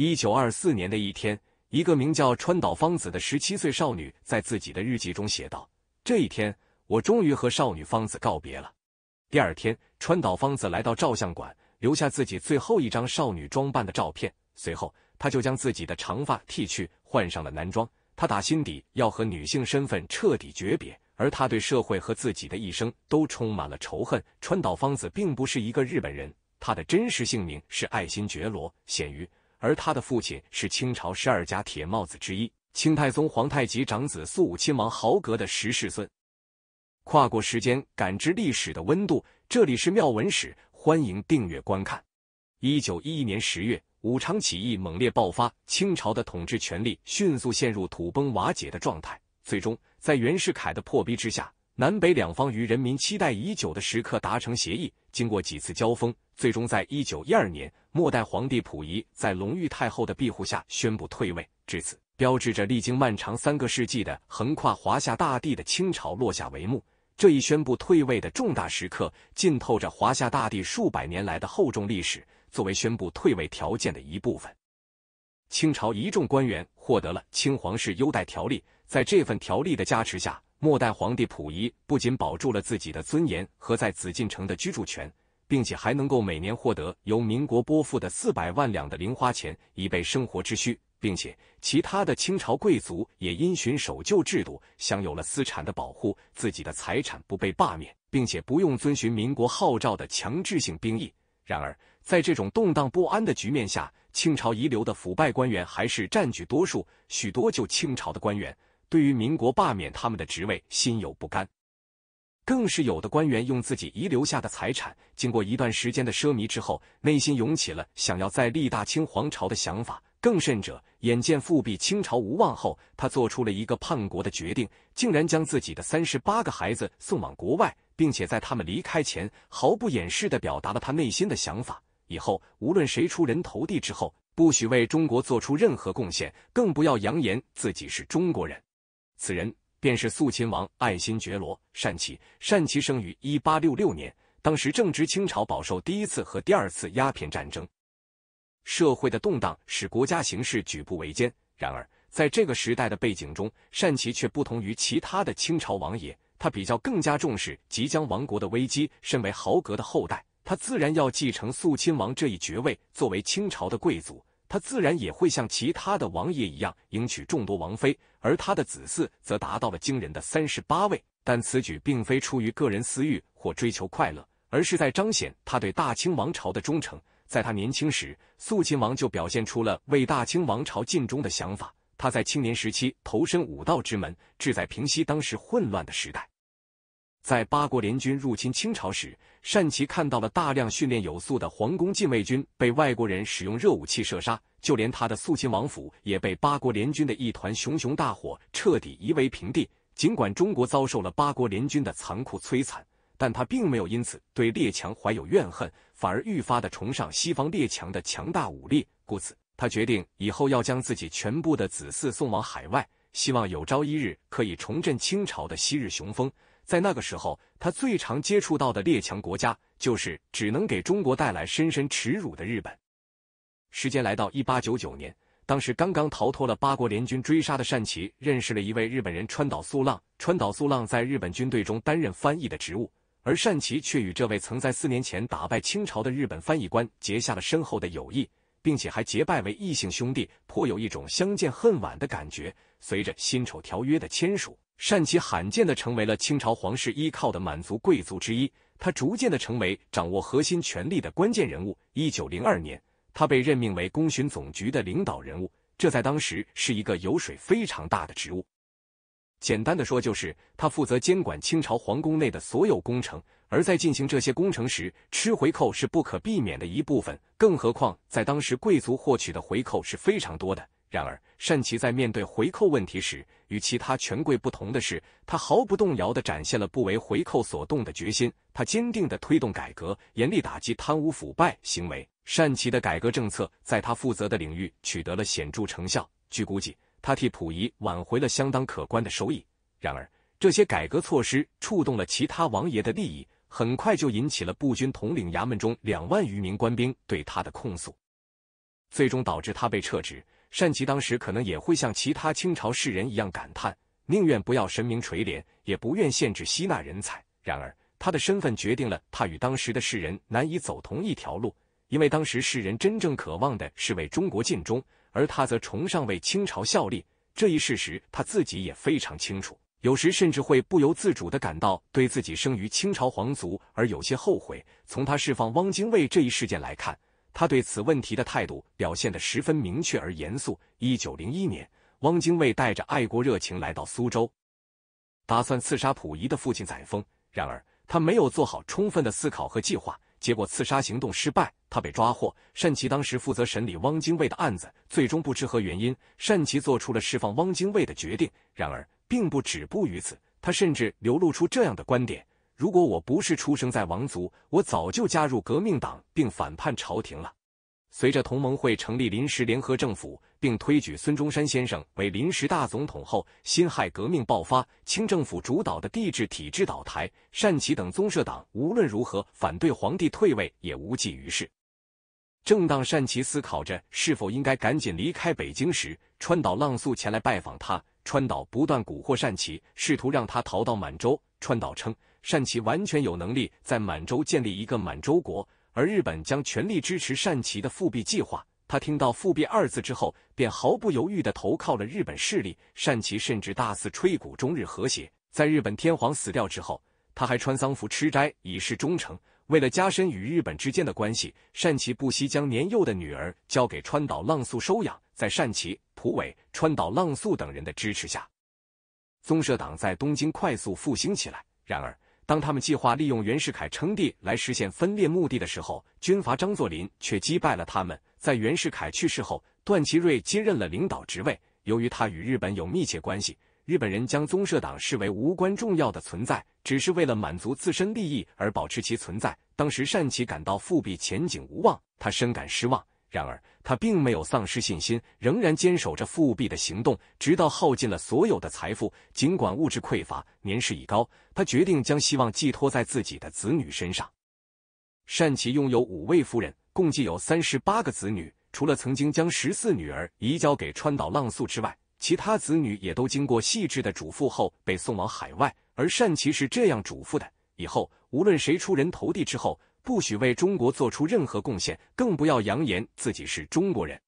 一九二四年的一天，一个名叫川岛芳子的十七岁少女在自己的日记中写道：“这一天，我终于和少女芳子告别了。”第二天，川岛芳子来到照相馆，留下自己最后一张少女装扮的照片。随后，他就将自己的长发剃去，换上了男装。他打心底要和女性身份彻底诀别，而他对社会和自己的一生都充满了仇恨。川岛芳子并不是一个日本人，他的真实姓名是爱新觉罗显于。而他的父亲是清朝十二家铁帽子之一清太宗皇太极长子肃武亲王豪格的十世孙，跨过时间感知历史的温度，这里是妙文史，欢迎订阅观看。一九一一年十月，武昌起义猛烈爆发，清朝的统治权力迅速陷入土崩瓦解的状态，最终在袁世凯的迫逼之下。南北两方与人民期待已久的时刻达成协议。经过几次交锋，最终在一九一二年，末代皇帝溥仪在隆裕太后的庇护下宣布退位。至此，标志着历经漫长三个世纪的横跨华夏大地的清朝落下帷幕。这一宣布退位的重大时刻，浸透着华夏大地数百年来的厚重历史。作为宣布退位条件的一部分，清朝一众官员获得了清皇室优待条例。在这份条例的加持下。末代皇帝溥仪不仅保住了自己的尊严和在紫禁城的居住权，并且还能够每年获得由民国拨付的四百万两的零花钱以备生活之需，并且其他的清朝贵族也因循守旧制度，享有了私产的保护，自己的财产不被罢免，并且不用遵循民国号召的强制性兵役。然而，在这种动荡不安的局面下，清朝遗留的腐败官员还是占据多数，许多就清朝的官员。对于民国罢免他们的职位，心有不甘，更是有的官员用自己遗留下的财产，经过一段时间的奢靡之后，内心涌起了想要再立大清皇朝的想法。更甚者，眼见复辟清朝无望后，他做出了一个叛国的决定，竟然将自己的三十八个孩子送往国外，并且在他们离开前毫不掩饰的表达了他内心的想法：以后无论谁出人头地之后，不许为中国做出任何贡献，更不要扬言自己是中国人。此人便是肃亲王爱新觉罗善琪。善琪生于一八六六年，当时正值清朝饱受第一次和第二次鸦片战争，社会的动荡使国家形势举步维艰。然而，在这个时代的背景中，善琪却不同于其他的清朝王爷，他比较更加重视即将亡国的危机。身为豪格的后代，他自然要继承肃亲王这一爵位。作为清朝的贵族，他自然也会像其他的王爷一样，迎娶众多王妃。而他的子嗣则达到了惊人的三十八位，但此举并非出于个人私欲或追求快乐，而是在彰显他对大清王朝的忠诚。在他年轻时，肃亲王就表现出了为大清王朝尽忠的想法。他在青年时期投身武道之门，志在平息当时混乱的时代。在八国联军入侵清朝时，善奇看到了大量训练有素的皇宫禁卫军被外国人使用热武器射杀，就连他的肃亲王府也被八国联军的一团熊熊大火彻底夷为平地。尽管中国遭受了八国联军的残酷摧残，但他并没有因此对列强怀有怨恨，反而愈发的崇尚西方列强的强大武力。故此，他决定以后要将自己全部的子嗣送往海外，希望有朝一日可以重振清朝的昔日雄风。在那个时候，他最常接触到的列强国家，就是只能给中国带来深深耻辱的日本。时间来到一八九九年，当时刚刚逃脱了八国联军追杀的善琪，认识了一位日本人川岛素浪。川岛素浪在日本军队中担任翻译的职务，而善琪却与这位曾在四年前打败清朝的日本翻译官结下了深厚的友谊，并且还结拜为异姓兄弟，颇有一种相见恨晚的感觉。随着《辛丑条约》的签署。善其罕见的成为了清朝皇室依靠的满族贵族之一，他逐渐的成为掌握核心权力的关键人物。一九零二年，他被任命为公寻总局的领导人物，这在当时是一个油水非常大的职务。简单的说，就是他负责监管清朝皇宫内的所有工程，而在进行这些工程时，吃回扣是不可避免的一部分。更何况，在当时贵族获取的回扣是非常多的。然而。单祺在面对回扣问题时，与其他权贵不同的是，他毫不动摇地展现了不为回扣所动的决心。他坚定地推动改革，严厉打击贪污腐败行为。善祺的改革政策在他负责的领域取得了显著成效。据估计，他替溥仪挽回了相当可观的收益。然而，这些改革措施触动了其他王爷的利益，很快就引起了步军统领衙门中两万余名官兵对他的控诉，最终导致他被撤职。善其当时可能也会像其他清朝士人一样感叹，宁愿不要神明垂怜，也不愿限制吸纳人才。然而，他的身份决定了他与当时的士人难以走同一条路，因为当时士人真正渴望的是为中国尽忠，而他则崇尚为清朝效力。这一事实他自己也非常清楚，有时甚至会不由自主的感到对自己生于清朝皇族而有些后悔。从他释放汪精卫这一事件来看。他对此问题的态度表现得十分明确而严肃。一九零一年，汪精卫带着爱国热情来到苏州，打算刺杀溥仪的父亲载沣。然而，他没有做好充分的思考和计划，结果刺杀行动失败，他被抓获。单奇当时负责审理汪精卫的案子，最终不知何原因，单奇做出了释放汪精卫的决定。然而，并不止步于此，他甚至流露出这样的观点。如果我不是出生在王族，我早就加入革命党并反叛朝廷了。随着同盟会成立临时联合政府，并推举孙中山先生为临时大总统后，辛亥革命爆发，清政府主导的帝制体制倒台。善齐等宗社党无论如何反对皇帝退位，也无济于事。正当善齐思考着是否应该赶紧离开北京时，川岛浪速前来拜访他。川岛不断蛊惑善齐，试图让他逃到满洲。川岛称。善琪完全有能力在满洲建立一个满洲国，而日本将全力支持善琪的复辟计划。他听到“复辟”二字之后，便毫不犹豫地投靠了日本势力。善琪甚至大肆吹鼓中日和谐。在日本天皇死掉之后，他还穿丧服吃斋以示忠诚。为了加深与日本之间的关系，善琪不惜将年幼的女儿交给川岛浪速收养。在善琪、浦伟、川岛浪速等人的支持下，宗社党在东京快速复兴起来。然而，当他们计划利用袁世凯称帝来实现分裂目的的时候，军阀张作霖却击败了他们。在袁世凯去世后，段祺瑞接任了领导职位。由于他与日本有密切关系，日本人将宗社党视为无关重要的存在，只是为了满足自身利益而保持其存在。当时，善齐感到复辟前景无望，他深感失望。然而，他并没有丧失信心，仍然坚守着复辟的行动，直到耗尽了所有的财富。尽管物质匮乏，年事已高，他决定将希望寄托在自己的子女身上。善琪拥有五位夫人，共计有三十八个子女。除了曾经将十四女儿移交给川岛浪速之外，其他子女也都经过细致的嘱咐后被送往海外。而善琪是这样嘱咐的：以后无论谁出人头地之后，不许为中国做出任何贡献，更不要扬言自己是中国人。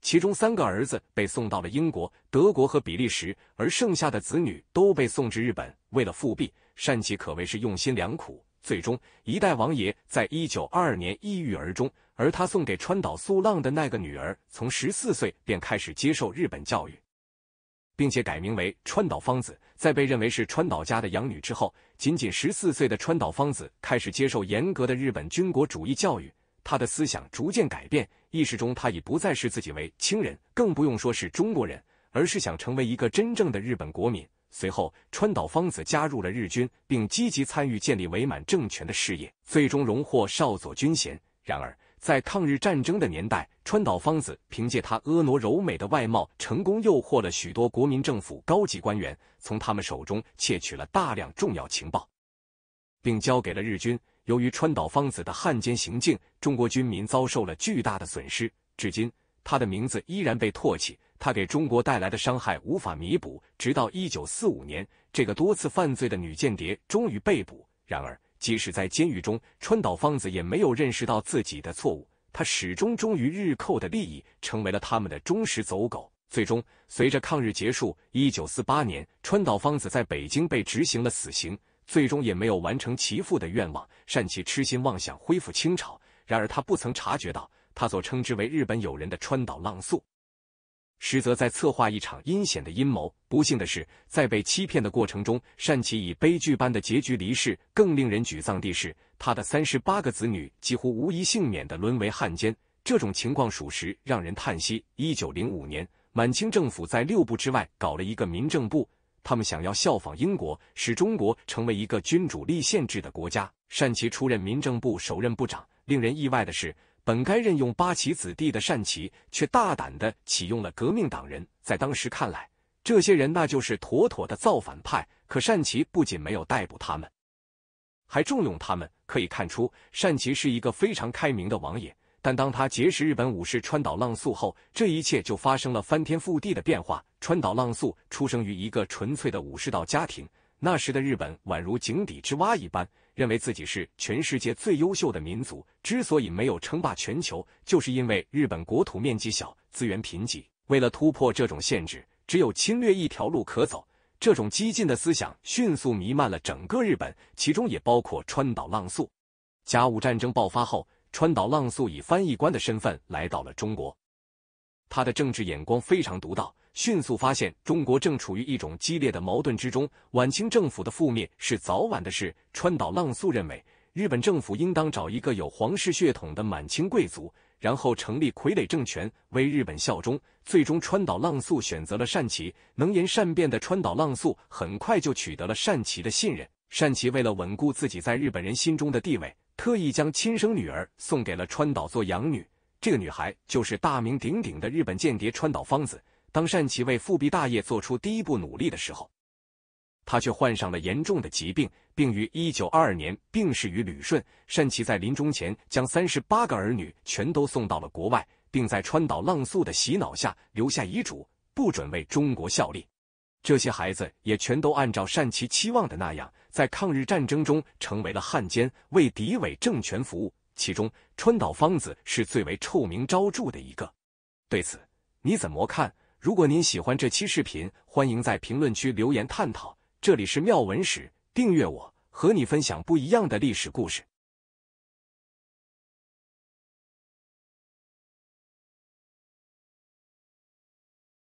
其中三个儿子被送到了英国、德国和比利时，而剩下的子女都被送至日本，为了复辟，善吉可谓是用心良苦。最终，一代王爷在一九二二年抑郁而终。而他送给川岛素浪的那个女儿，从十四岁便开始接受日本教育，并且改名为川岛芳子。在被认为是川岛家的养女之后，仅仅十四岁的川岛芳子开始接受严格的日本军国主义教育，她的思想逐渐改变，意识中她已不再视自己为亲人，更不用说是中国人，而是想成为一个真正的日本国民。随后，川岛芳子加入了日军，并积极参与建立伪满政权的事业，最终荣获少佐军衔。然而，在抗日战争的年代。川岛芳子凭借她婀娜柔美的外貌，成功诱惑了许多国民政府高级官员，从他们手中窃取了大量重要情报，并交给了日军。由于川岛芳子的汉奸行径，中国军民遭受了巨大的损失。至今，她的名字依然被唾弃，她给中国带来的伤害无法弥补。直到一九四五年，这个多次犯罪的女间谍终于被捕。然而，即使在监狱中，川岛芳子也没有认识到自己的错误。他始终忠于日寇的利益，成为了他们的忠实走狗。最终，随着抗日结束，一九四八年，川岛芳子在北京被执行了死刑，最终也没有完成其父的愿望，善其痴心妄想恢复清朝。然而，他不曾察觉到，他所称之为日本友人的川岛浪速。实则在策划一场阴险的阴谋。不幸的是，在被欺骗的过程中，善琪以悲剧般的结局离世。更令人沮丧的是，他的三十八个子女几乎无一幸免的沦为汉奸。这种情况属实，让人叹息。一九零五年，满清政府在六部之外搞了一个民政部，他们想要效仿英国，使中国成为一个君主立宪制的国家。善琪出任民政部首任部长。令人意外的是。本该任用八旗子弟的善旗，却大胆的启用了革命党人。在当时看来，这些人那就是妥妥的造反派。可善旗不仅没有逮捕他们，还重用他们。可以看出，善旗是一个非常开明的王爷。但当他结识日本武士川岛浪速后，这一切就发生了翻天覆地的变化。川岛浪速出生于一个纯粹的武士道家庭，那时的日本宛如井底之蛙一般。认为自己是全世界最优秀的民族，之所以没有称霸全球，就是因为日本国土面积小，资源贫瘠。为了突破这种限制，只有侵略一条路可走。这种激进的思想迅速弥漫了整个日本，其中也包括川岛浪速。甲午战争爆发后，川岛浪速以翻译官的身份来到了中国。他的政治眼光非常独到，迅速发现中国正处于一种激烈的矛盾之中。晚清政府的覆灭是早晚的事。川岛浪速认为，日本政府应当找一个有皇室血统的满清贵族，然后成立傀儡政权，为日本效忠。最终，川岛浪速选择了善齐。能言善辩的川岛浪速很快就取得了善齐的信任。善齐为了稳固自己在日本人心中的地位，特意将亲生女儿送给了川岛做养女。这个女孩就是大名鼎鼎的日本间谍川岛芳子。当善琪为复辟大业做出第一步努力的时候，她却患上了严重的疾病，并于一九二二年病逝于旅顺。善琪在临终前将三十八个儿女全都送到了国外，并在川岛浪速的洗脑下留下遗嘱，不准为中国效力。这些孩子也全都按照善琪期望的那样，在抗日战争中成为了汉奸，为敌伪政权服务。其中，川岛芳子是最为臭名昭著的一个。对此，你怎么看？如果您喜欢这期视频，欢迎在评论区留言探讨。这里是妙文史，订阅我，和你分享不一样的历史故事。